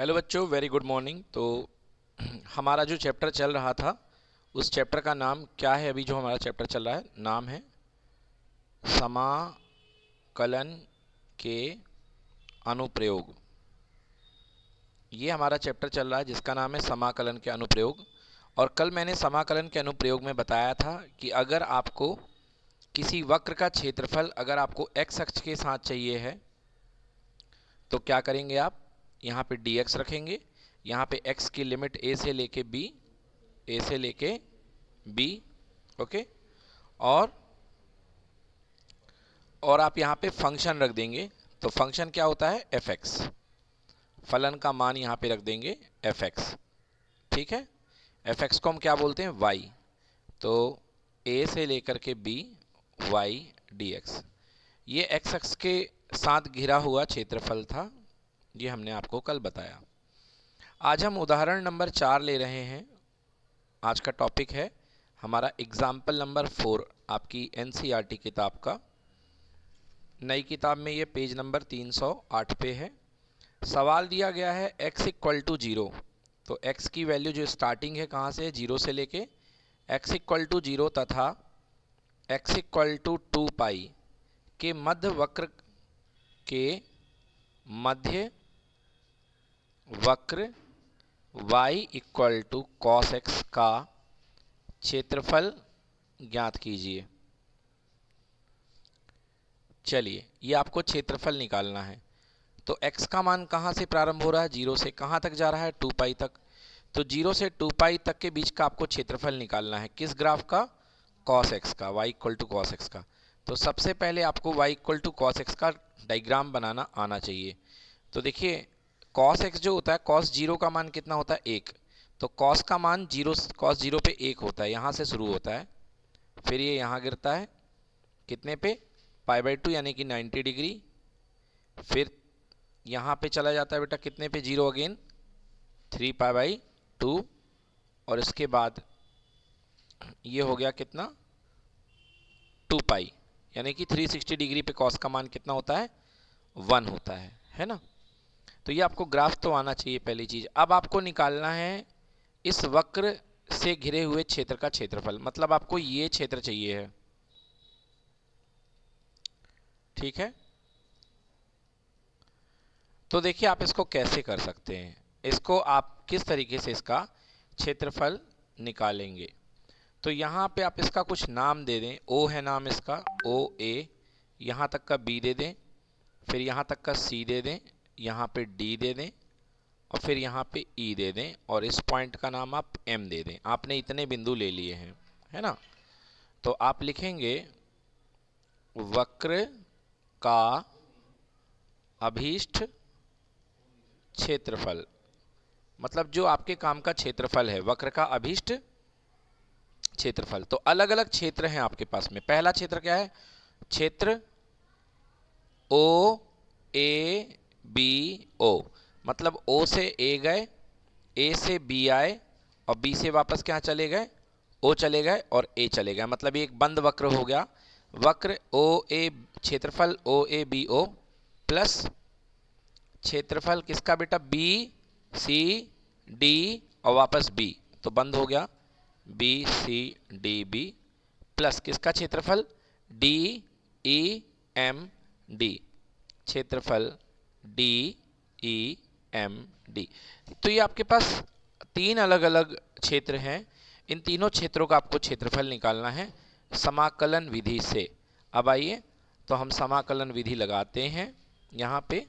hello बच्चों very good morning तो हमारा जो चैप्टर चल रहा था उस चैप्टर का नाम क्या है अभी जो हमारा चैप्टर चल रहा है नाम है समाकलन के अनुप्रयोग ये हमारा चैप्टर चल रहा है जिसका नाम है समाकलन के अनुप्रयोग और कल मैंने समाकलन के अनुप्रयोग में बताया था कि अगर आपको किसी वक्र का क्षेत्रफल अगर आपको एक्स अक्ष के साथ चाहिए है तो क्या करेंगे आप यहाँ पे डी एक्स रखेंगे यहाँ पे एक्स की लिमिट ए से लेके बी ए से लेके बी ओके और और आप यहाँ पे फंक्शन रख देंगे तो फंक्शन क्या होता है एफ एक्स फलन का मान यहाँ पे रख देंगे एफ एक्स ठीक है एफ एक्स को हम क्या बोलते हैं वाई तो ए से लेकर के बी वाई डी एक्स ये एक्स एक्स के साथ घिरा हुआ क्षेत्रफल था ये हमने आपको कल बताया आज हम उदाहरण नंबर चार ले रहे हैं आज का टॉपिक है हमारा एग्जाम्पल नंबर फोर आपकी एन e किताब का नई किताब में ये पेज नंबर 308 पे है सवाल दिया गया है x इक्वल टू जीरो तो x की वैल्यू जो स्टार्टिंग है कहाँ से जीरो से लेके x इक्वल टू जीरो तथा x equal to two pi के मध्य वक्र के मध्य वक्र y equal to cos x का क्षेत्रफल ज्ञात कीजिए चलिए ये आपको क्षेत्रफल निकालना है तो x का मान कहाँ से प्रारंभ हो रहा है जीरो से कहाँ तक जा रहा है टू पाई तक तो जीरो से टू पाई तक के बीच का आपको क्षेत्रफल निकालना है किस ग्राफ का कॉस एक्स का y equal to cos x का तो सबसे पहले आपको y equal to cos x का डाइग्राम बनाना आना चाहिए तो देखिए कॉस एक्स जो होता है कॉस जीरो का मान कितना होता है एक तो कॉस का मान जीरो कॉस जीरो पे एक होता है यहाँ से शुरू होता है फिर ये यहाँ गिरता है कितने पे पाई बाई टू यानी कि 90 डिग्री फिर यहाँ पे चला जाता है बेटा कितने पे zero again three pi by two और इसके बाद ये हो गया कितना टू पाई यानी कि 360 डिग्री पे कॉस का मान कितना होता है वन होता है है ना तो ये आपको ग्राफ तो आना चाहिए पहली चीज़ अब आपको निकालना है इस वक्र से घिरे हुए क्षेत्र का क्षेत्रफल मतलब आपको ये क्षेत्र चाहिए है ठीक है तो देखिए आप इसको कैसे कर सकते हैं इसको आप किस तरीके से इसका क्षेत्रफल निकालेंगे तो यहाँ पे आप इसका कुछ नाम दे दें ओ है नाम इसका ओ ए यहाँ तक का बी दे दें फिर यहाँ तक का सी दे दें यहाँ पे डी दे दें और फिर यहाँ पे ई e दे दें और इस पॉइंट का नाम आप एम दे दें आपने इतने बिंदु ले लिए हैं है ना तो आप लिखेंगे वक्र का अभीष्ट क्षेत्रफल मतलब जो आपके काम का क्षेत्रफल है वक्र का अभीष्ट क्षेत्रफल तो अलग अलग क्षेत्र हैं आपके पास में पहला क्षेत्र क्या है क्षेत्र ओ ए बी ओ मतलब ओ से ए गए ए से बी आए और बी से वापस क्या चले गए ओ चले गए और ए चले गए मतलब ये एक बंद वक्र हो गया वक्र ओ ए क्षेत्रफल ओ ए बी ओ प्लस क्षेत्रफल किसका बेटा बी सी डी और वापस बी तो बंद हो गया B C D B plus किसका क्षेत्रफल डी ई एम डी क्षेत्रफल डी ई एम डी तो ये आपके पास तीन अलग अलग क्षेत्र हैं इन तीनों क्षेत्रों का आपको क्षेत्रफल निकालना है समाकलन विधि से अब आइए तो हम समाकलन विधि लगाते हैं यहाँ पे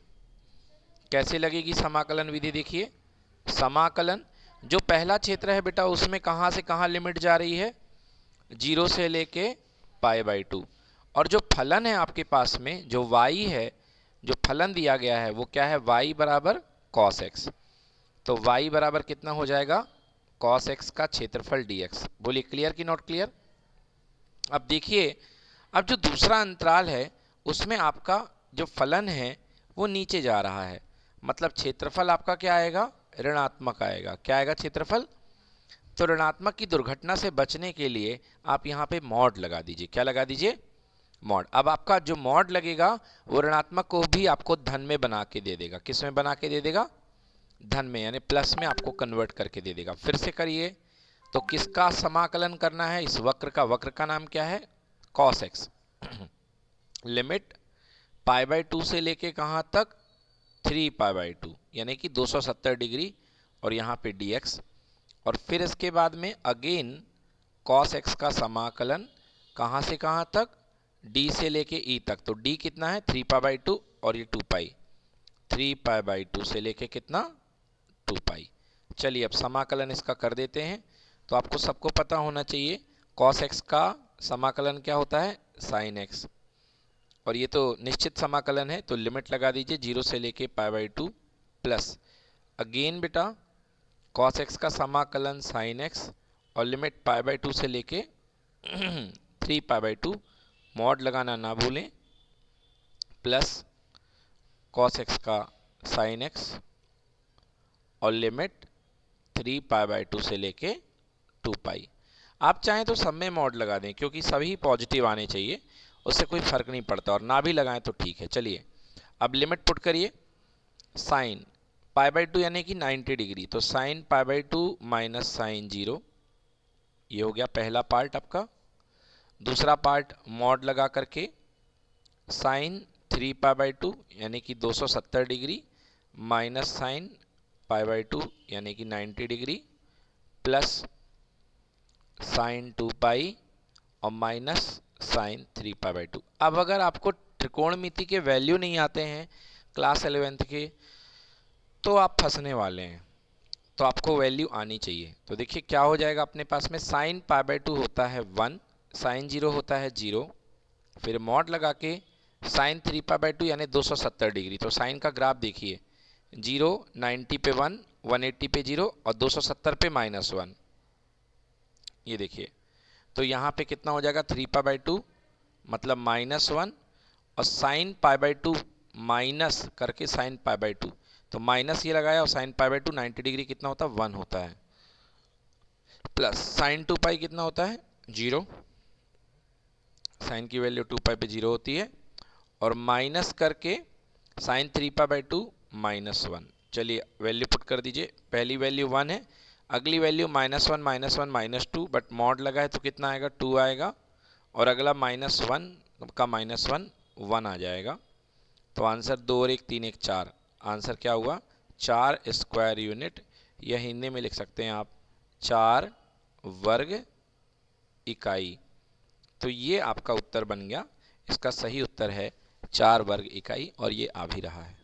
कैसे लगेगी समाकलन विधि देखिए समाकलन जो पहला क्षेत्र है बेटा उसमें कहाँ से कहाँ लिमिट जा रही है जीरो से लेके पाए बाई टू और जो फलन है आपके पास में जो वाई है फलन दिया गया है वो क्या है वाई बराबर कॉस एक्स तो वाई बराबर कितना हो जाएगा कॉस एक्स का क्षेत्रफल एक्स बोलिए क्लियर की नॉट क्लियर अब देखिए अब जो दूसरा अंतराल है उसमें आपका जो फलन है वो नीचे जा रहा है मतलब क्षेत्रफल आपका क्या आएगा ऋणात्मक आएगा क्या आएगा क्षेत्रफल तो ऋणात्मक की दुर्घटना से बचने के लिए आप यहाँ पे मॉड लगा दीजिए क्या लगा दीजिए मॉड अब आपका जो मॉड लगेगा वो ऋणात्मक को भी आपको धन में बना के दे देगा किस में बना के दे देगा धन में यानी प्लस में आपको कन्वर्ट करके दे देगा फिर से करिए तो किसका समाकलन करना है इस वक्र का वक्र का नाम क्या है cos x limit pi by two से लेके कहाँ तक थ्री पाई बाई टू यानी कि 270 डिग्री और यहाँ पे डी एक्स और फिर इसके बाद में अगेन कॉस एक्स का समाकलन कहाँ से कहाँ तक डी से लेके ई e तक तो डी कितना है थ्री पा बाई टू और ये two pi three pi by two से लेके कितना टू पाई चलिए अब समाकलन इसका कर देते हैं तो आपको सबको पता होना चाहिए कॉस एक्स का समाकलन क्या होता है साइन एक्स और ये तो निश्चित समाकलन है तो लिमिट लगा दीजिए जीरो से लेके pi by two plus again बेटा कॉस एक्स का समाकलन साइन एक्स और लिमिट पाई बाई टू से लेके three pi by two mod लगाना ना भूलें प्लस कॉस एक्स का साइन एक्स और limit three pi by two से लेके टू पाई आप चाहें तो सब में मॉड लगा दें क्योंकि सभी पॉजिटिव आने चाहिए उससे कोई फर्क नहीं पड़ता और ना भी लगाएं तो ठीक है चलिए अब लिमिट पुट करिए साइन पाई बाई टू यानी कि 90 डिग्री तो sine pi by two minus sine zero ये हो गया पहला पार्ट आपका दूसरा पार्ट मॉड लगा करके sine three pi by two यानी कि 270 degree minus sine pi by two यानी कि 90 degree plus sine two pi और minus sine three pi by two अब अगर आपको त्रिकोणमिति के वैल्यू नहीं आते हैं क्लास एलेवेंथ के तो आप फंसने वाले हैं तो आपको वैल्यू आनी चाहिए तो देखिए क्या हो जाएगा अपने पास में साइन पाई बाई टू होता है वन साइन जीरो होता है जीरो फिर मॉड लगा के sine three pi by two यानी दो सौ सत्तर डिग्री तो साइन का ग्राफ देखिए जीरो नाइन्टी पे वन वन एट्टी पे जीरो और दो सौ सत्तर पे माइनस वन ये देखिए तो यहाँ पे कितना हो जाएगा थ्री पा बाई टू मतलब माइनस वन और sine pi by two minus करके साइन पाई बाई टू तो माइनस ये लगाया और sine pi by two ninety degree कितना होता है वन होता है प्लस साइन टू पाई कितना होता है जीरो साइन की वैल्यू टू पाई पे जीरो होती है और माइनस करके sine three pi by two minus one चलिए वैल्यू पुट कर दीजिए पहली वैल्यू वन है अगली value minus one minus one minus two but mod लगा है तो कितना आएगा टू आएगा और अगला माइनस वन का माइनस वन वन आ जाएगा तो आंसर दो और एक तीन एक चार आंसर क्या हुआ चार स्क्वायर यूनिट या हिंदी में लिख सकते हैं आप चार वर्ग इकाई तो ये आपका उत्तर बन गया इसका सही उत्तर है चार वर्ग इकाई और ये आ भी रहा है